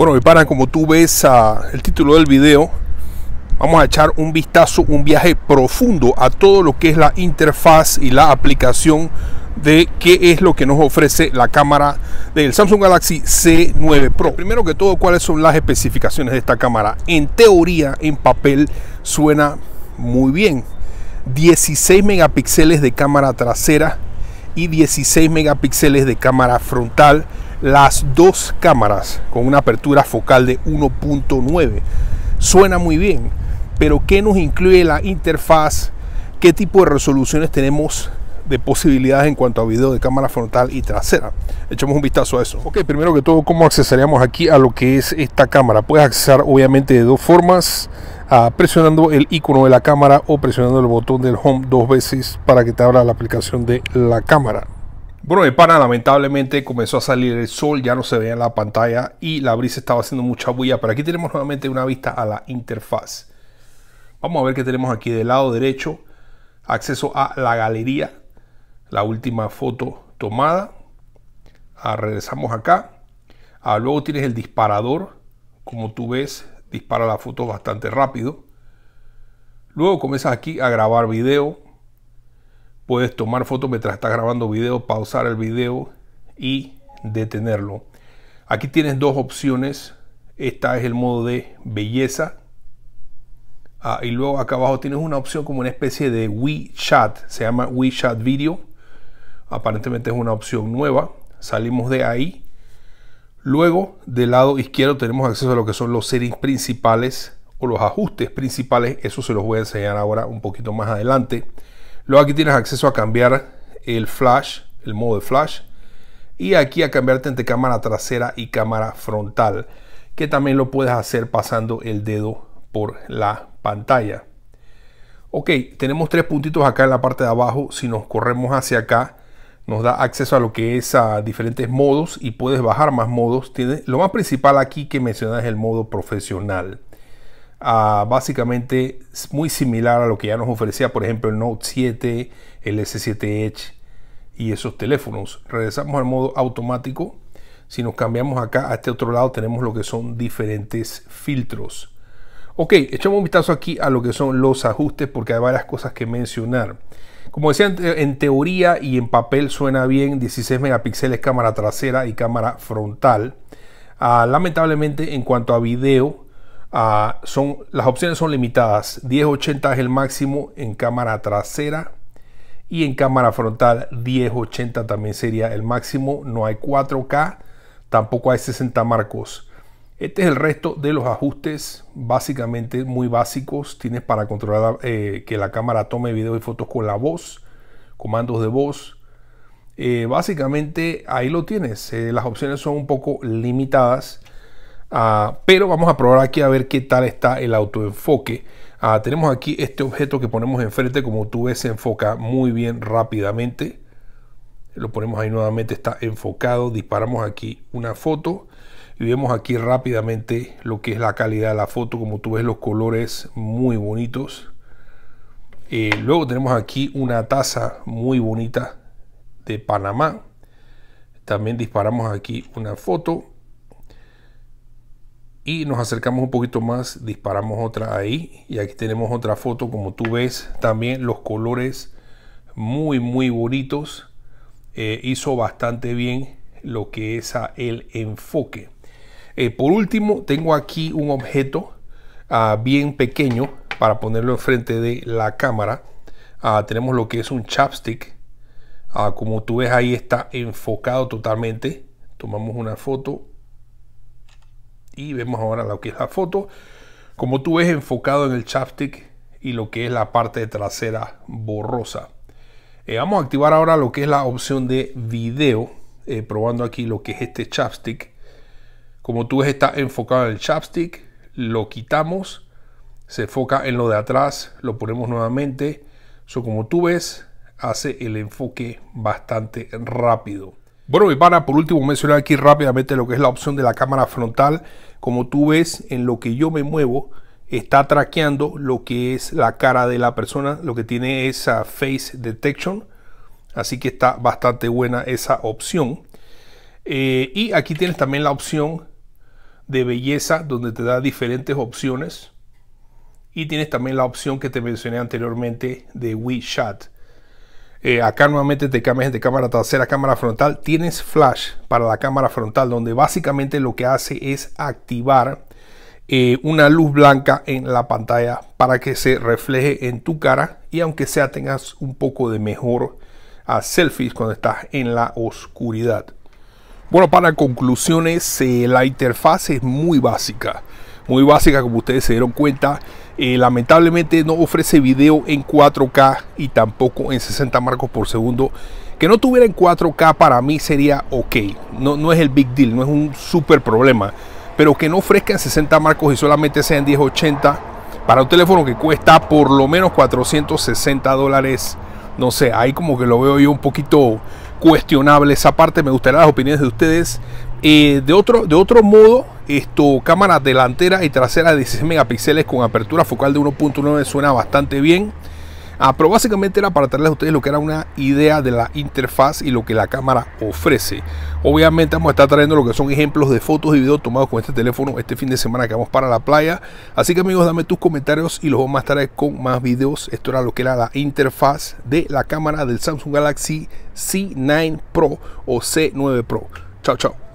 Bueno, mi paran como tú ves ah, el título del video, vamos a echar un vistazo, un viaje profundo a todo lo que es la interfaz y la aplicación de qué es lo que nos ofrece la cámara del Samsung Galaxy C9 Pro. Primero que todo, cuáles son las especificaciones de esta cámara. En teoría, en papel, suena muy bien. 16 megapíxeles de cámara trasera y 16 megapíxeles de cámara frontal las dos cámaras con una apertura focal de 1.9. Suena muy bien, pero ¿qué nos incluye la interfaz? ¿Qué tipo de resoluciones tenemos de posibilidades en cuanto a video de cámara frontal y trasera. echamos un vistazo a eso. Ok, primero que todo, ¿cómo accesaríamos aquí a lo que es esta cámara? Puedes accesar obviamente de dos formas, ah, presionando el icono de la cámara o presionando el botón del home dos veces para que te abra la aplicación de la cámara. Bueno, mi pana, lamentablemente comenzó a salir el sol, ya no se veía en la pantalla y la brisa estaba haciendo mucha bulla, pero aquí tenemos nuevamente una vista a la interfaz. Vamos a ver qué tenemos aquí del lado derecho, acceso a la galería, la última foto tomada. Ah, regresamos acá. Ah, luego tienes el disparador, como tú ves, dispara la foto bastante rápido. Luego comienzas aquí a grabar video, Puedes tomar fotos mientras estás grabando video, pausar el video y detenerlo. Aquí tienes dos opciones. Esta es el modo de belleza. Ah, y luego acá abajo tienes una opción como una especie de WeChat. Se llama WeChat Video. Aparentemente es una opción nueva. Salimos de ahí. Luego, del lado izquierdo tenemos acceso a lo que son los settings principales o los ajustes principales. Eso se los voy a enseñar ahora un poquito más adelante. Luego aquí tienes acceso a cambiar el flash, el modo de flash. Y aquí a cambiarte entre cámara trasera y cámara frontal. Que también lo puedes hacer pasando el dedo por la pantalla. Ok, tenemos tres puntitos acá en la parte de abajo. Si nos corremos hacia acá, nos da acceso a lo que es a diferentes modos y puedes bajar más modos. Tiene, lo más principal aquí que mencionas es el modo profesional básicamente básicamente muy similar a lo que ya nos ofrecía, por ejemplo, el Note 7, el S7 Edge y esos teléfonos. Regresamos al modo automático. Si nos cambiamos acá a este otro lado, tenemos lo que son diferentes filtros. Ok, echamos un vistazo aquí a lo que son los ajustes porque hay varias cosas que mencionar. Como decía, en teoría y en papel suena bien 16 megapíxeles cámara trasera y cámara frontal. Ah, lamentablemente en cuanto a video, Ah, son, las opciones son limitadas. 1080 es el máximo en cámara trasera y en cámara frontal 1080 también sería el máximo. No hay 4K, tampoco hay 60 marcos. Este es el resto de los ajustes, básicamente muy básicos. Tienes para controlar eh, que la cámara tome video y fotos con la voz, comandos de voz. Eh, básicamente ahí lo tienes. Eh, las opciones son un poco limitadas. Ah, pero vamos a probar aquí a ver qué tal está el autoenfoque. Ah, tenemos aquí este objeto que ponemos enfrente, como tú ves, se enfoca muy bien rápidamente. Lo ponemos ahí nuevamente, está enfocado. Disparamos aquí una foto y vemos aquí rápidamente lo que es la calidad de la foto. Como tú ves, los colores muy bonitos. Eh, luego tenemos aquí una taza muy bonita de Panamá. También disparamos aquí una foto y nos acercamos un poquito más, disparamos otra ahí y aquí tenemos otra foto como tú ves también los colores muy muy bonitos eh, hizo bastante bien lo que es el enfoque eh, por último tengo aquí un objeto ah, bien pequeño para ponerlo enfrente de la cámara ah, tenemos lo que es un chapstick ah, como tú ves ahí está enfocado totalmente tomamos una foto y vemos ahora lo que es la foto. Como tú ves enfocado en el chapstick y lo que es la parte trasera borrosa. Eh, vamos a activar ahora lo que es la opción de video. Eh, probando aquí lo que es este chapstick. Como tú ves está enfocado en el chapstick. Lo quitamos. Se enfoca en lo de atrás. Lo ponemos nuevamente. eso como tú ves hace el enfoque bastante rápido. Bueno, y para por último mencionar aquí rápidamente lo que es la opción de la cámara frontal. Como tú ves, en lo que yo me muevo, está traqueando lo que es la cara de la persona, lo que tiene esa face detection. Así que está bastante buena esa opción. Eh, y aquí tienes también la opción de belleza, donde te da diferentes opciones. Y tienes también la opción que te mencioné anteriormente de WeChat. Eh, acá nuevamente te cambias de cámara trasera cámara frontal. Tienes flash para la cámara frontal donde básicamente lo que hace es activar eh, una luz blanca en la pantalla para que se refleje en tu cara y aunque sea tengas un poco de mejor a selfies cuando estás en la oscuridad. Bueno, para conclusiones, eh, la interfaz es muy básica. Muy básica como ustedes se dieron cuenta. Eh, lamentablemente no ofrece video en 4K y tampoco en 60 marcos por segundo. Que no tuviera en 4K para mí sería ok. No, no es el big deal, no es un super problema. Pero que no ofrezca en 60 marcos y solamente sea en 1080 para un teléfono que cuesta por lo menos 460 dólares. No sé, ahí como que lo veo yo un poquito cuestionable esa parte. Me gustaría las opiniones de ustedes. Eh, de, otro, de otro modo, esto, cámara delantera y trasera de 16 megapíxeles con apertura focal de 1.9 suena bastante bien. Ah, pero básicamente era para traerles a ustedes lo que era una idea de la interfaz y lo que la cámara ofrece. Obviamente vamos a estar trayendo lo que son ejemplos de fotos y videos tomados con este teléfono este fin de semana que vamos para la playa. Así que amigos, dame tus comentarios y los vamos a estar con más videos. Esto era lo que era la interfaz de la cámara del Samsung Galaxy C9 Pro o C9 Pro. Chao, chao.